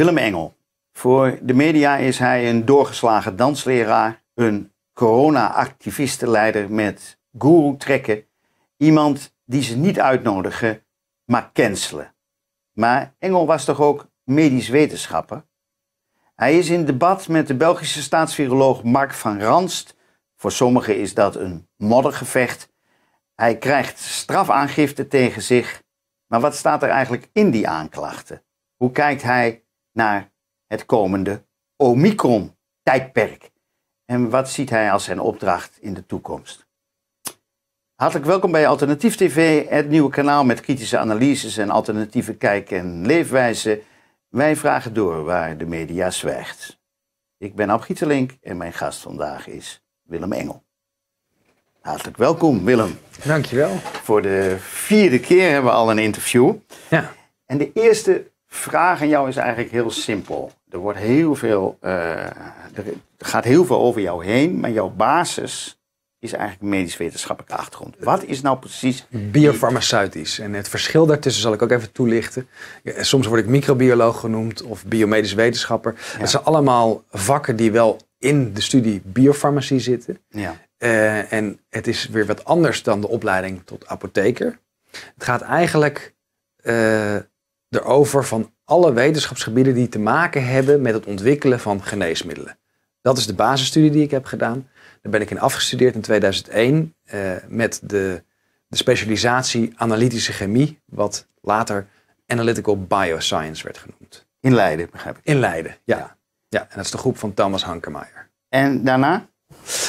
Willem Engel. Voor de media is hij een doorgeslagen dansleraar, een corona-activistenleider met guru-trekken. Iemand die ze niet uitnodigen, maar cancelen. Maar Engel was toch ook medisch wetenschapper? Hij is in debat met de Belgische staatsviroloog Mark van Ranst. Voor sommigen is dat een moddergevecht. Hij krijgt strafaangifte tegen zich. Maar wat staat er eigenlijk in die aanklachten? Hoe kijkt hij naar het komende Omicron-tijdperk. En wat ziet hij als zijn opdracht in de toekomst? Hartelijk welkom bij Alternatief TV, het nieuwe kanaal met kritische analyses en alternatieve kijk- en leefwijzen. Wij vragen door waar de media zwijgt. Ik ben Ab en mijn gast vandaag is Willem Engel. Hartelijk welkom, Willem. Dankjewel. Voor de vierde keer hebben we al een interview. Ja. En de eerste vraag aan jou is eigenlijk heel simpel. Er wordt heel veel, eh, er gaat heel veel over jou heen, maar jouw basis is eigenlijk medisch-wetenschappelijke achtergrond. Wat is nou precies... Biofarmaceutisch. En het verschil daartussen zal ik ook even toelichten. Soms word ik microbioloog genoemd of biomedisch wetenschapper. Het Dat zijn allemaal vakken die wel in de studie biofarmacie zitten. Ja. Eh, en het is weer wat anders dan de opleiding tot apotheker. Het gaat eigenlijk... Eh, erover van alle wetenschapsgebieden die te maken hebben met het ontwikkelen van geneesmiddelen. Dat is de basisstudie die ik heb gedaan. Daar ben ik in afgestudeerd in 2001 eh, met de, de specialisatie analytische chemie, wat later analytical bioscience werd genoemd. In Leiden, begrijp ik. In Leiden, ja. ja. en dat is de groep van Thomas Hankermaier. En daarna?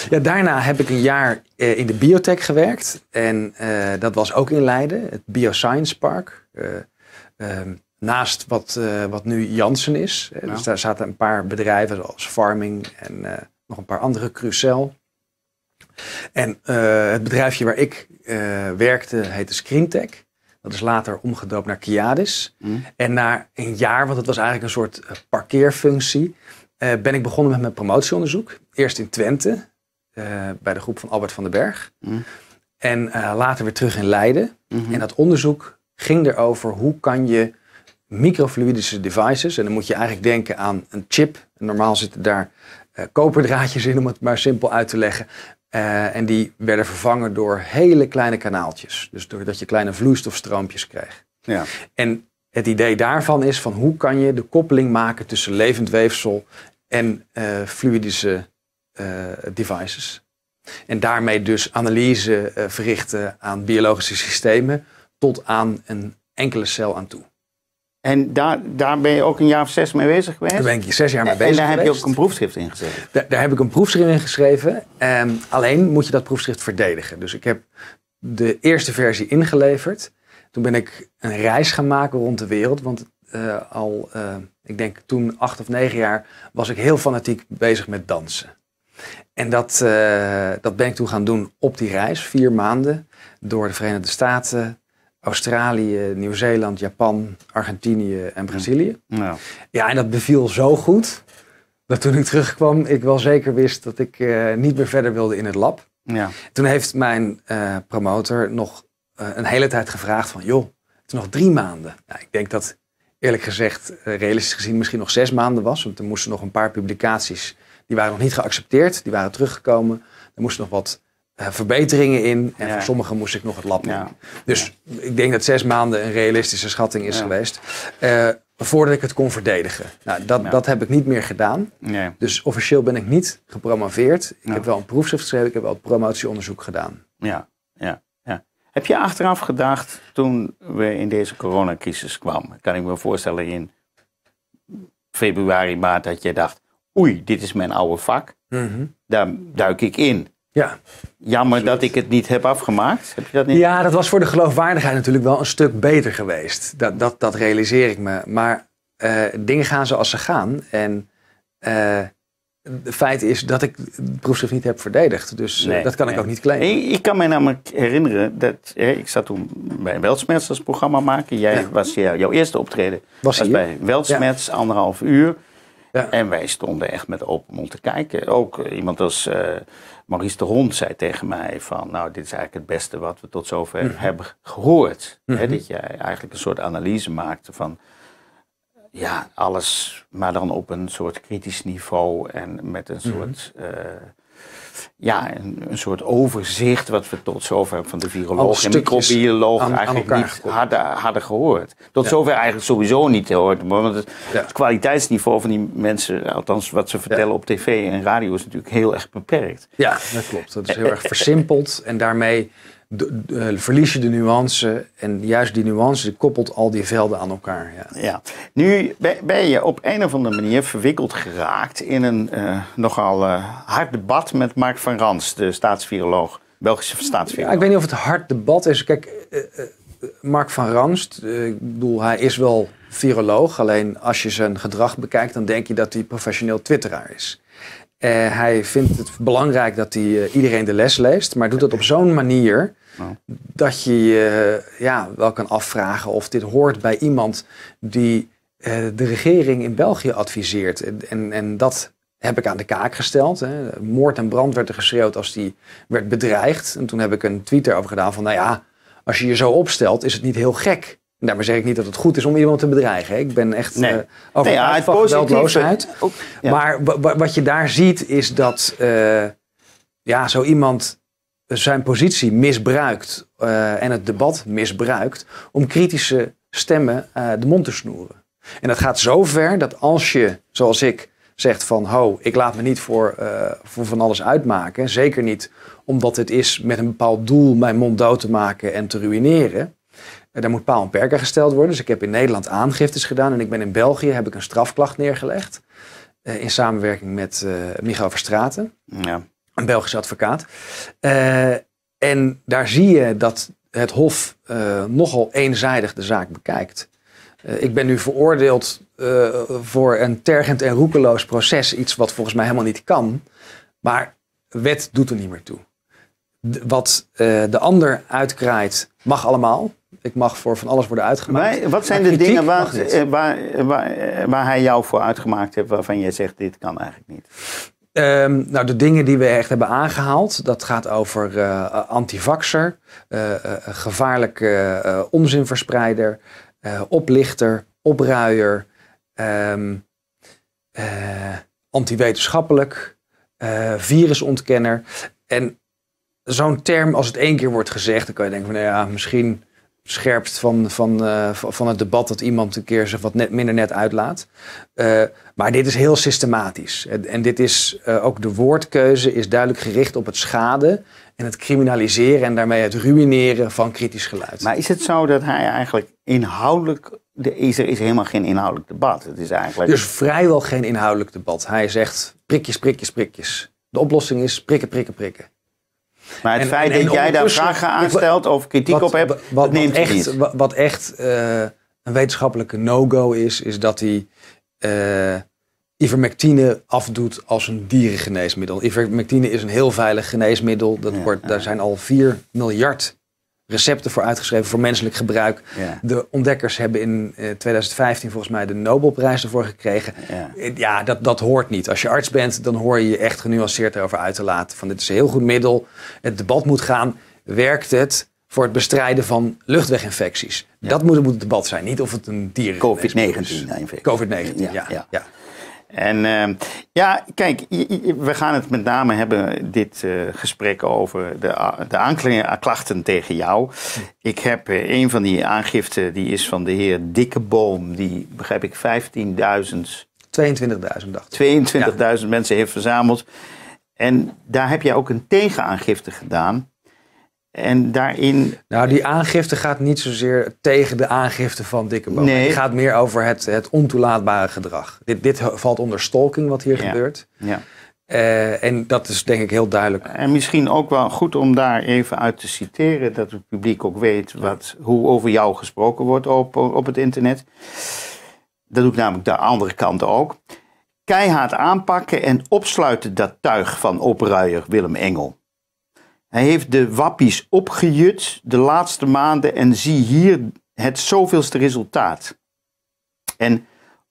Ja, daarna heb ik een jaar eh, in de biotech gewerkt. En eh, dat was ook in Leiden, het Bioscience Park. Ehm, naast wat, eh, wat nu Jansen is. Dus daar zaten een paar bedrijven zoals Farming en eh, nog een paar andere, Crucel. En eh, het bedrijfje waar ik werkte heette ScreenTech. Dat is later omgedoopt naar Kiadis. Mm. En na een jaar, want het was eigenlijk een soort parkeerfunctie, ben ik begonnen met mijn promotieonderzoek. Eerst in Twente, bij de groep van Albert van den Berg. Mm. En later weer terug in Leiden. Mhm. En dat onderzoek ging erover hoe kan je microfluidische devices, en dan moet je eigenlijk denken aan een chip. Normaal zitten daar uh, koperdraadjes in, om het maar simpel uit te leggen. Eh, en die werden vervangen door hele kleine kanaaltjes. Dus doordat je kleine vloeistofstroompjes kreeg. Ja. En het idee daarvan is van hoe kan je de koppeling maken tussen levend weefsel en uh, fluidische devices. En daarmee dus analyse verrichten aan biologische systemen tot aan een enkele cel aan toe. En daar, daar ben je ook een jaar of zes mee bezig geweest? Daar ben ik zes jaar mee bezig En daar heb je ook een proefschrift in geschreven? Daar, heb ik een proefschrift in geschreven. Ehm, alleen moet je dat proefschrift verdedigen. Dus ik heb de eerste versie ingeleverd. Toen ben ik een reis gaan maken rond de wereld. Want eh, al, eh, ik denk toen acht of negen jaar, was ik heel fanatiek bezig met dansen. En dat, eh, dat ben ik toen gaan doen op die reis. Vier maanden door de Verenigde Staten, Australië, Nieuw-Zeeland, Japan, Argentinië en Brazilië. Ja. ja, en dat beviel zo goed dat toen ik terugkwam, ik wel zeker wist dat ik eh, niet meer verder wilde in het lab. Ja. Toen heeft mijn eh, promotor nog eh, een hele tijd gevraagd van, joh, het is nog drie maanden. Nou, ik denk dat eerlijk gezegd, realistisch gezien, misschien nog zes maanden was. Want er moesten nog een paar publicaties, die waren nog niet geaccepteerd, die waren teruggekomen. Er moesten nog wat eh, verbeteringen in. En voor sommigen moest ik nog het lab ja. Dus ik denk dat zes maanden een realistische schatting is geweest. Eh, voordat ik het kon verdedigen. Nou, dat, dat heb ik niet meer gedaan. Dus officieel ben ik niet gepromoveerd. Ik heb wel een proefschrift geschreven. Ik heb wel promotieonderzoek gedaan. Ja, ja. Heb je achteraf gedacht toen we in deze coronacrisis kwamen? Kan ik me voorstellen in februari, maart dat je dacht... oei, dit is mijn oude vak. Mhm. Daar duik ik in. Ja. Jammer dat ik het niet heb afgemaakt. Heb dat niet? Ja, dat was voor de geloofwaardigheid natuurlijk wel een stuk beter geweest. Dat, dat, dat realiseer ik me. Maar eh, dingen gaan zoals ze gaan. En eh, het feit is dat ik het proefschrift niet heb verdedigd. Dus eh, dat kan ik ook niet claimen. Ik, kan mij namelijk herinneren dat hè, ik zat toen bij Weltsmerts als programma maken. Jij was, jouw eerste optreden was, was bij Weltsmerts, anderhalf uur. En wij stonden echt met open mond te kijken. Ook eh, iemand als uh, Maurice de Hond zei tegen mij van... nou, dit is eigenlijk het beste wat we tot zover mhm. hebben gehoord. Mhm. dat jij eigenlijk een soort analyse maakte van... ja, alles, maar dan op een soort kritisch niveau... en met een mhm. soort... Eh, ja, een, soort overzicht wat we tot zover van de virologen en microbioloog eigenlijk niet hadden, gehoord. Tot zover eigenlijk sowieso niet gehoord. Want het, kwaliteitsniveau van die mensen, althans wat ze vertellen op tv en radio, is natuurlijk heel erg beperkt. Ja, dat klopt. Dat is heel eh, erg eh, eh, versimpeld en daarmee de, eh, verlies je de nuance. En juist die nuance koppelt al die velden aan elkaar. Ja. ja. Nu ben je op een of andere manier verwikkeld geraakt in een eh, nogal eh, hard debat met Mark van Rans, de staatsviroloog. Belgische staatsviroloog. ik weet niet of het hard debat is. Kijk, Mark van Rans, ik bedoel, hij is wel viroloog. Alleen als je zijn gedrag bekijkt, dan denk je dat hij professioneel twitteraar is. Uh, hij vindt het belangrijk dat hij, eh, iedereen de les leest, maar doet dat op zo'n manier oh. dat je je eh, ja, wel kan afvragen of dit hoort bij iemand die de regering in België adviseert. En, en dat heb ik aan de kaak gesteld. Hè. Moord en brand werd er geschreeuwd als die werd bedreigd. En toen heb ik een tweet erover gedaan van, nou ja, als je je zo opstelt, is het niet heel gek nou, maar zeg ik niet dat het goed is om iemand te bedreigen. Ik ben echt nee. uh, over nee, ja, uit. Maar wat je daar ziet is dat eh, ja, zo iemand zijn positie misbruikt eh, en het debat misbruikt om kritische stemmen de mond te snoeren. En dat gaat zo ver dat als je, zoals ik, zegt van ho, ik laat me niet voor, voor van alles uitmaken. Zeker niet omdat het is met een bepaald doel mijn mond dood te maken en te ruïneren daar moet paal en perken gesteld worden. Dus ik heb in Nederland aangiftes gedaan en ik ben in België heb ik een strafklacht neergelegd. Eh, in samenwerking met uh, Michael Verstraten, ja. een Belgische advocaat. Eh, en daar zie je dat het Hof nogal eenzijdig de zaak bekijkt. ik ben nu veroordeeld voor een tergend en roekeloos proces, iets wat volgens mij helemaal niet kan. Maar wet doet er niet meer toe. wat de ander uitkraait, mag allemaal ik mag voor van alles worden uitgemaakt. wat zijn de dingen waar, eh, waar, eh, eh, waar, hij jou voor uitgemaakt heeft waarvan jij zegt dit kan eigenlijk niet? Ehm, nou, de dingen die we echt hebben aangehaald, dat gaat over uh, antivaxer, gevaarlijke onzinverspreider, oplichter, opruier, um, antiwetenschappelijk, virusontkenner. En zo'n term, als het één keer wordt gezegd, dan kan je denken van nou ja, misschien scherpst van, van, eh, van het debat dat iemand een keer zich wat net, minder net uitlaat. Eh, maar dit is heel systematisch. En, dit is eh, ook de woordkeuze is duidelijk gericht op het schade en het criminaliseren en daarmee het ruïneren van kritisch geluid. Maar is het zo dat hij eigenlijk inhoudelijk. De, er is helemaal geen inhoudelijk debat. Het is eigenlijk... Dus vrijwel geen inhoudelijk debat. Hij zegt prikjes, prikjes, prikjes. De oplossing is prikken, prikken, prikken. Maar het feit dat jij daar vragen aan stelt of kritiek op hebt, wat, neemt echt, Wat echt eh, een wetenschappelijke no-go is, is dat hij eh, ivermectine afdoet als een dierengeneesmiddel. Ivermectine is een heel veilig geneesmiddel. Dat wordt, Daar zijn al 4 miljard recepten voor uitgeschreven voor menselijk gebruik. De ontdekkers hebben in 2015 eh, volgens mij de Nobelprijs ervoor gekregen. Eh, ja, dat, dat hoort niet. Als je arts bent, dan hoor je je echt genuanceerd erover uit te laten. Van dit is een heel goed middel. Het debat moet gaan. Werkt het? voor het bestrijden van luchtweginfecties. Dat moet, het debat zijn, niet of het een dier COVID-19 COVID-19, ja. ja. ja. En ehm, ja, kijk, we gaan het met name hebben, dit eh, gesprek over de, de aanklachten eh, tegen jou. Ik heb eh, een van die aangiften, die is van de heer Dikkeboom, die begrijp ik 15.000. 22.000 dacht 22.000 mensen heeft verzameld. En daar heb jij ook een tegenaangifte gedaan. En daarin. Nou, die aangifte gaat niet zozeer tegen de aangifte van dikke boom. Nee. Het gaat meer over het, het ontoelaatbare gedrag. Dit, dit valt onder stalking, wat hier gebeurt. Ja. Eh, en dat is denk ik heel duidelijk. En misschien ook wel goed om daar even uit te citeren, dat het publiek ook weet wat, hoe over jou gesproken wordt op, op het internet. Dat doe ik namelijk de andere kant ook. Keihard aanpakken en opsluiten dat tuig van opruier Willem Engel. Hij heeft de wappies opgejut de laatste maanden en zie hier het zoveelste resultaat. En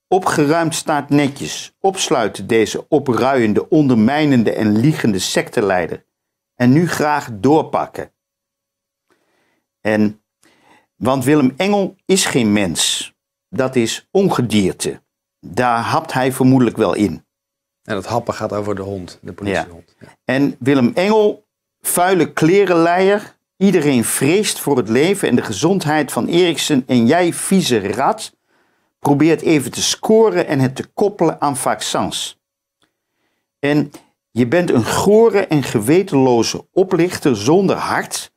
opgeruimd staat netjes, opsluiten deze opruiende, ondermijnende en liegende secteleider. En nu graag doorpakken. En, want Willem Engel is geen mens, dat is ongedierte. Daar hapt hij vermoedelijk wel in. En dat happen gaat over de hond, de politiehond. En Willem Engel vuile klerenleier. Iedereen vreest voor het leven en de gezondheid van Eriksen en jij, vieze rat, probeert even te scoren en het te koppelen aan vaccins. En je bent een gore en gewetenloze oplichter zonder hart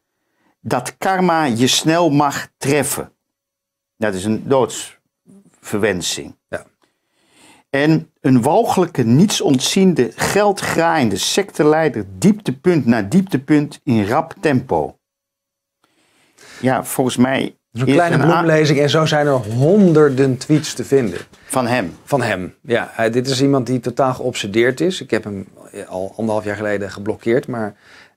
dat karma je snel mag treffen. Dat is een doodsverwensing. Ja. En een walgelijke, nietsontziende, geldgraaiende secteleider dieptepunt na dieptepunt in rap tempo. Ja, volgens mij... Een kleine bloemlezing en zo zijn er honderden tweets te vinden. Van hem? Van hem, ja. dit is iemand die totaal geobsedeerd is. Ik heb hem eh, al anderhalf jaar geleden geblokkeerd, maar...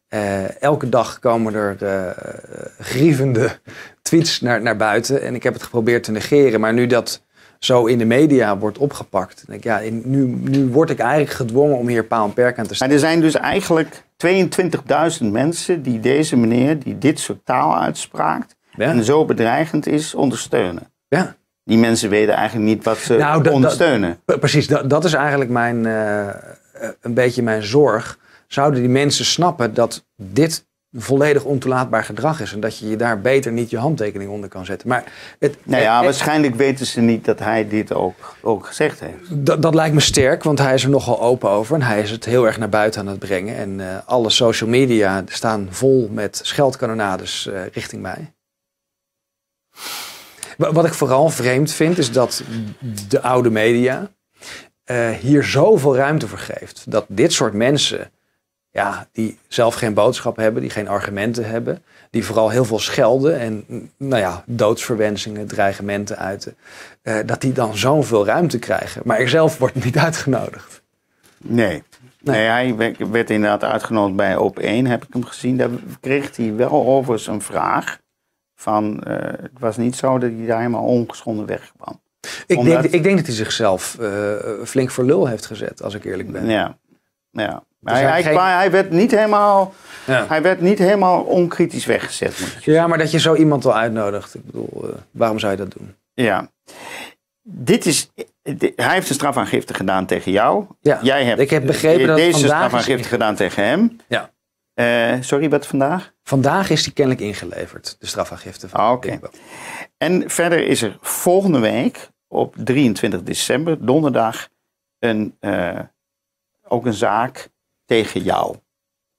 Eh, elke dag komen er eh, grievende tweets naar, naar buiten. En ik heb het geprobeerd te negeren. Maar nu dat zo in de media wordt opgepakt. denk ja, nu, nu word ik eigenlijk gedwongen om hier paal en perk aan te staan. Maar er zijn dus eigenlijk 22.000 mensen die deze meneer, die dit soort taal ja. en zo bedreigend is, ondersteunen. Ja. Die mensen weten eigenlijk niet wat ze nou, ondersteunen. precies, dat is eigenlijk mijn, eh, een beetje mijn zorg. Zouden die mensen snappen dat dit volledig ontoelaatbaar gedrag is. En dat je je daar beter niet je handtekening onder kan zetten. Maar het, nou ja, waarschijnlijk weten ze niet dat hij dit ook, ook gezegd heeft. Dat, dat lijkt me sterk, want hij is er nogal open over. En hij is het heel erg naar buiten aan het brengen. En uh, alle social media staan vol met scheldkanonades eh, richting mij. Wat ik vooral vreemd vind, is dat de oude media eh, hier zoveel ruimte voor geeft. Dat dit soort mensen ja, die zelf geen boodschap hebben, die geen argumenten hebben, die vooral heel veel schelden en nou ja, doodsverwensingen, dreigementen uiten, uh, dat die dan zoveel ruimte krijgen. Maar er zelf wordt niet uitgenodigd. Nee. Nee. hij werd, inderdaad uitgenodigd bij Op 1, heb ik hem gezien. Daar kreeg hij wel overigens een vraag. Van, eh, het was niet zo dat hij daar helemaal ongeschonden wegkwam Ik, denk, ik denk dat hij zichzelf eh, flink voor lul heeft gezet, als ik eerlijk ben. Ja, ja. Dus hij, hij, hij, werd niet helemaal, ja. hij werd niet helemaal onkritisch weggezet. ja, maar dat je zo iemand al uitnodigt. Ik bedoel, eh, waarom zou je dat doen? Ja. Dit is, hij heeft een strafaangifte gedaan tegen jou. Ja. Jij hebt, ik heb begrepen dat deze strafaangifte is... gedaan tegen hem. Ja. Eh, sorry, wat vandaag? Vandaag is die kennelijk ingeleverd, de strafaangifte van ah, Oké. En verder is er volgende week, op 23 december, donderdag, een, eh, ook een zaak tegen jou.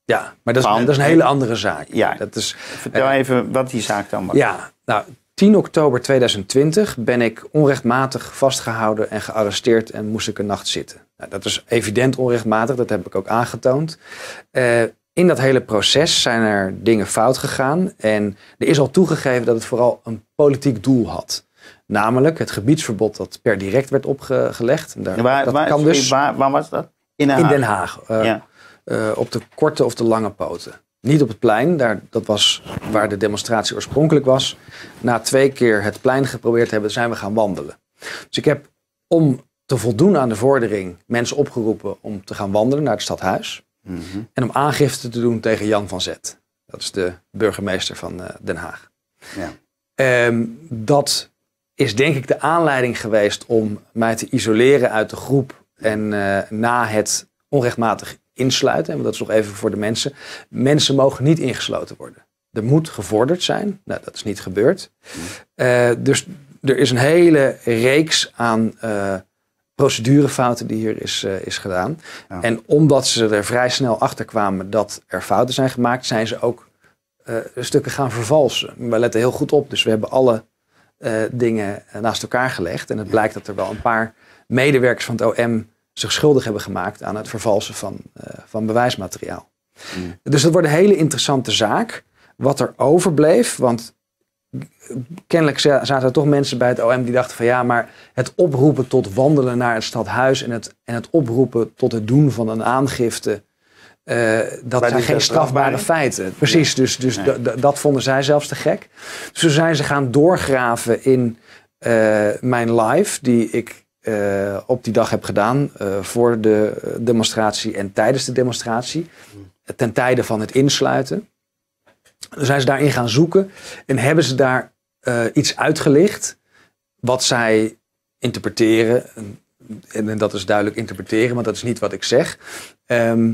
Ja, maar dat is, dat is een hele andere zaak. Ja, dat is, vertel eh, even wat die zaak dan was. Ja, nou, 10 oktober 2020 ben ik onrechtmatig vastgehouden en gearresteerd en moest ik een nacht zitten. Nou, dat is evident onrechtmatig, dat heb ik ook aangetoond. Eh, in dat hele proces zijn er dingen fout gegaan en er is al toegegeven dat het vooral een politiek doel had. Namelijk het gebiedsverbod dat per direct werd opgelegd. Daar, dus waar, waar, was dat? In Den Haag. Eh, ja. Eh, op de korte of de lange poten. Niet op het plein, daar, dat was waar de demonstratie oorspronkelijk was. Na twee keer het plein geprobeerd hebben, zijn we gaan wandelen. Dus ik heb om te voldoen aan de vordering mensen opgeroepen om te gaan wandelen naar het stadhuis. Mhm. En om aangifte te doen tegen Jan van Zet. Dat is de burgemeester van eh, Den Haag. Ja. Ehm, dat is denk ik de aanleiding geweest om mij te isoleren uit de groep. En eh, na het onrechtmatig insluiten. Want dat is nog even voor de mensen. Mensen mogen niet ingesloten worden. Er moet gevorderd zijn. Nou, dat is niet gebeurd. Eh, dus er is een hele reeks aan uh, procedurefouten die hier is, eh, is gedaan. En omdat ze er vrij snel achter kwamen dat er fouten zijn gemaakt, zijn ze ook stukken gaan vervalsen. We letten heel goed op. Dus we hebben alle dingen naast elkaar gelegd. En het blijkt dat er wel een paar medewerkers van het OM zich schuldig hebben gemaakt aan het vervalsen van, eh, van bewijsmateriaal. Hmm. Dus dat wordt een hele interessante zaak. Wat er overbleef, want kennelijk zaten er toch mensen bij het OM die dachten van ja, maar het oproepen tot wandelen naar het stadhuis en het, en het oproepen tot het doen van een aangifte, eh, dat zijn geen strafbare feiten. Precies, dus, dus dat vonden zij zelfs te gek. Dus toen zijn ze gaan doorgraven in eh, mijn live, die ik eh, op die dag heb gedaan eh, voor de demonstratie en tijdens de demonstratie, ten tijde van het insluiten. Dus zijn ze daarin gaan zoeken en hebben ze daar eh, iets uitgelicht wat zij interpreteren. En, en, dat is duidelijk interpreteren, want dat is niet wat ik zeg. Ehm,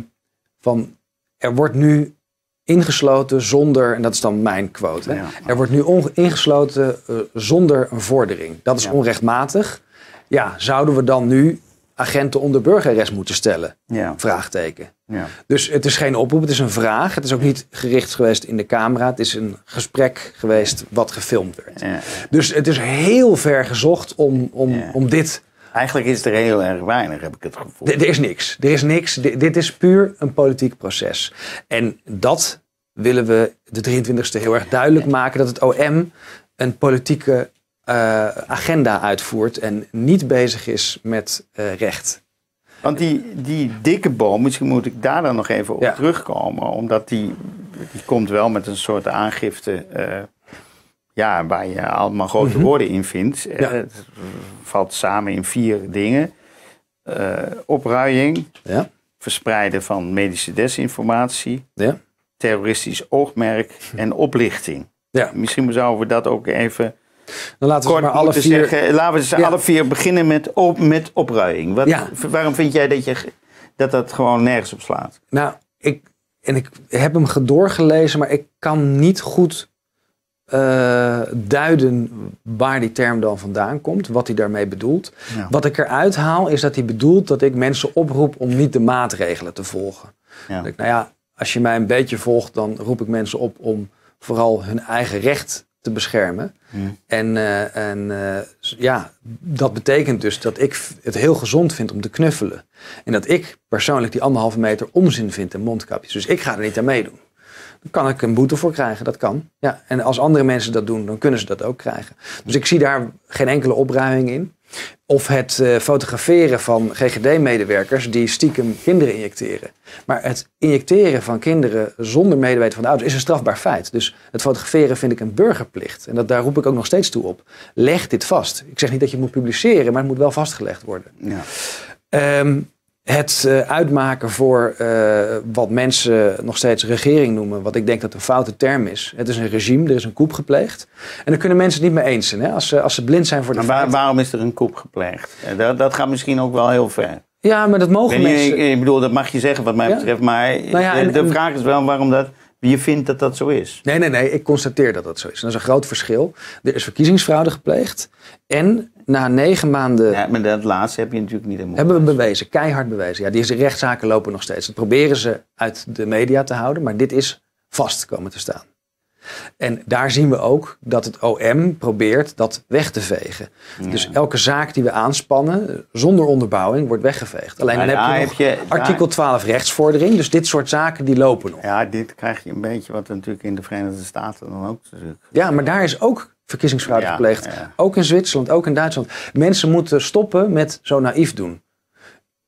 van er wordt nu ingesloten zonder, en dat is dan mijn quote, Ja, er wordt nu ingesloten zonder een vordering. Dat is onrechtmatig ja, zouden we dan nu agenten onder burgerrest moeten stellen? Ja. Vraagteken. Ja. Dus het is geen oproep, het is een vraag. Het is ook niet gericht geweest in de camera. Het is een gesprek geweest wat gefilmd werd. Dus het is heel ver gezocht om, om, om dit... Eigenlijk is er heel erg weinig, heb ik het gevoel. Er is niks. Er is niks. dit is puur een politiek proces. En dat willen we de 23e heel erg duidelijk maken. Dat het OM een politieke eh, agenda uitvoert en niet bezig is met eh, recht. Want die, die dikke boom, misschien moet ik daar dan nog even op terugkomen, omdat die, die komt wel met een soort aangifte. Eh, ja, waar je allemaal grote mhm. woorden in vindt. Het valt samen in vier dingen: opruiing, ja. verspreiden van medische desinformatie, terroristisch oogmerk en oplichting. Misschien zouden we dat ook even dan laten we maar alle vier... laten we ze alle vier beginnen met, op, met opruiing. Wat, Waarom vind jij dat, je, dat dat gewoon nergens op slaat? Nou, ik, en ik heb hem doorgelezen, maar ik kan niet goed eh, duiden waar die term dan vandaan komt, wat hij daarmee bedoelt. Wat ik eruit haal is dat hij bedoelt dat ik mensen oproep om niet de maatregelen te volgen. nou ja, als je mij een beetje volgt, dan roep ik mensen op om vooral hun eigen recht te beschermen. En, eh, en eh, ja, dat betekent dus dat ik het heel gezond vind om te knuffelen. En dat ik persoonlijk die anderhalve meter onzin vind in mondkapjes. Dus ik ga er niet aan meedoen. Dan kan ik een boete voor krijgen, dat kan. Ja, en als andere mensen dat doen, dan kunnen ze dat ook krijgen. Dus ik zie daar geen enkele opruiming in. Of het eh, fotograferen van GGD-medewerkers die stiekem kinderen injecteren. Maar het injecteren van kinderen zonder medeweten van de ouders is een strafbaar feit. Dus het fotograferen vind ik een burgerplicht. En dat, daar roep ik ook nog steeds toe op. Leg dit vast. Ik zeg niet dat je het moet publiceren, maar het moet wel vastgelegd worden. Ja. Ehm, het eh, uitmaken voor eh, wat mensen nog steeds regering noemen, wat ik denk dat een foute term is. Het is een regime, er is een koep gepleegd. En daar kunnen mensen het niet mee eens zijn, hè, als, ze, als ze blind zijn voor de maar waarom is er een koep gepleegd? Eh, dat, dat gaat misschien ook wel heel ver. Ja, maar dat mogen mensen. Ik, ik, bedoel, dat mag je zeggen wat mij betreft, maar nou ja, de, vraag is wel waarom dat je vindt dat dat zo is? Nee, nee, nee. Ik constateer dat dat zo is. dat is een groot verschil. Er is verkiezingsfraude gepleegd. En na negen maanden... Ja, maar dat laatste heb je natuurlijk niet helemaal... Hebben we bewezen. Keihard bewezen. Ja, die rechtszaken lopen nog steeds. Dat proberen ze uit de media te houden. Maar dit is vast komen te staan. En daar zien we ook dat het OM probeert dat weg te vegen. Dus elke zaak die we aanspannen zonder onderbouwing wordt weggeveegd. Alleen dan heb je, heb je artikel 12 rechtsvordering. Dus dit soort zaken die lopen nog. Ja, dit krijg je een beetje wat natuurlijk in de Verenigde Staten dan ook. Ja, maar daar is ook verkiezingsfraude gepleegd. Ook in Zwitserland, ook in Duitsland. Mensen moeten stoppen met zo naïef doen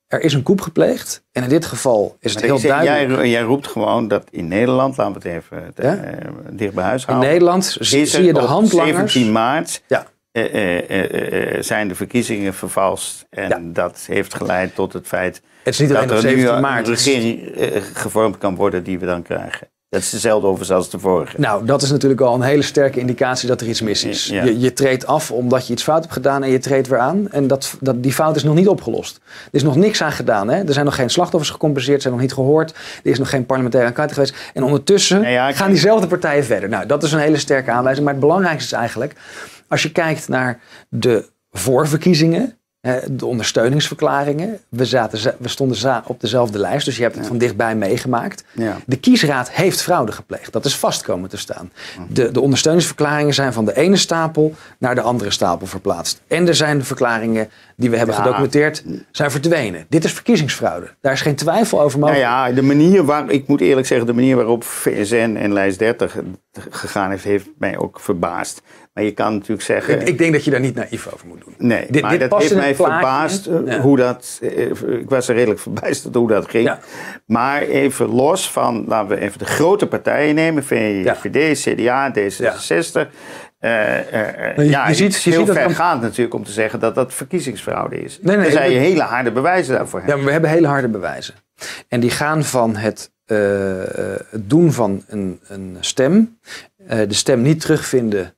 er is een koep gepleegd. En in dit geval is het heel duidelijk. Jij, roept gewoon dat in Nederland, laten we het even eh, dicht bij huis houden. In Nederland zie je de handlangers. 17 maart ja. Eh, eh, zijn de verkiezingen vervalst. En dat heeft geleid tot het feit dat er nu een maart. regering gevormd kan worden die we dan krijgen. Dat is dezelfde overigens als de vorige. Nou, dat is natuurlijk al een hele sterke indicatie dat er iets mis is. Je, je treedt af omdat je iets fout hebt gedaan en je treedt weer aan. En dat, dat, die fout is nog niet opgelost. Er is nog niks aan gedaan. Hè? Er zijn nog geen slachtoffers gecompenseerd, zijn nog niet gehoord. Er is nog geen parlementaire enquête geweest. En ondertussen gaan diezelfde partijen verder. Nou, dat is een hele sterke aanwijzing. Maar het belangrijkste is eigenlijk, als je kijkt naar de voorverkiezingen de ondersteuningsverklaringen. We, zaten, we stonden op dezelfde lijst, dus je hebt het van dichtbij meegemaakt. Ja. De kiesraad heeft fraude gepleegd. Dat is vast komen te staan. De, de, ondersteuningsverklaringen zijn van de ene stapel naar de andere stapel verplaatst. En er zijn de verklaringen die we hebben gedocumenteerd, zijn verdwenen. Dit is verkiezingsfraude. Daar is geen twijfel over mogelijk. Nou ja, de manier waar, ik moet eerlijk zeggen, de manier waarop VSN en lijst 30 gegaan heeft, heeft mij ook verbaasd. Maar je kan natuurlijk zeggen. Ik, ik, denk dat je daar niet naïef over moet doen. Nee, dit, maar dat heeft mij verbaasd eh, hoe dat. Eh, ik was er redelijk verbijsterd hoe dat ging. Maar even los van, laten we even de grote partijen nemen: VVD, CDA, D66. Uh, uh, ja, je ziet, je heel ziet vergaand gaat natuurlijk om te zeggen dat dat verkiezingsfraude is. Nee, nee, er zijn hele harde bewijzen daarvoor. Ja, maar we hebben hele harde bewijzen. En die gaan van het, uh, het doen van een, een stem, de stem niet terugvinden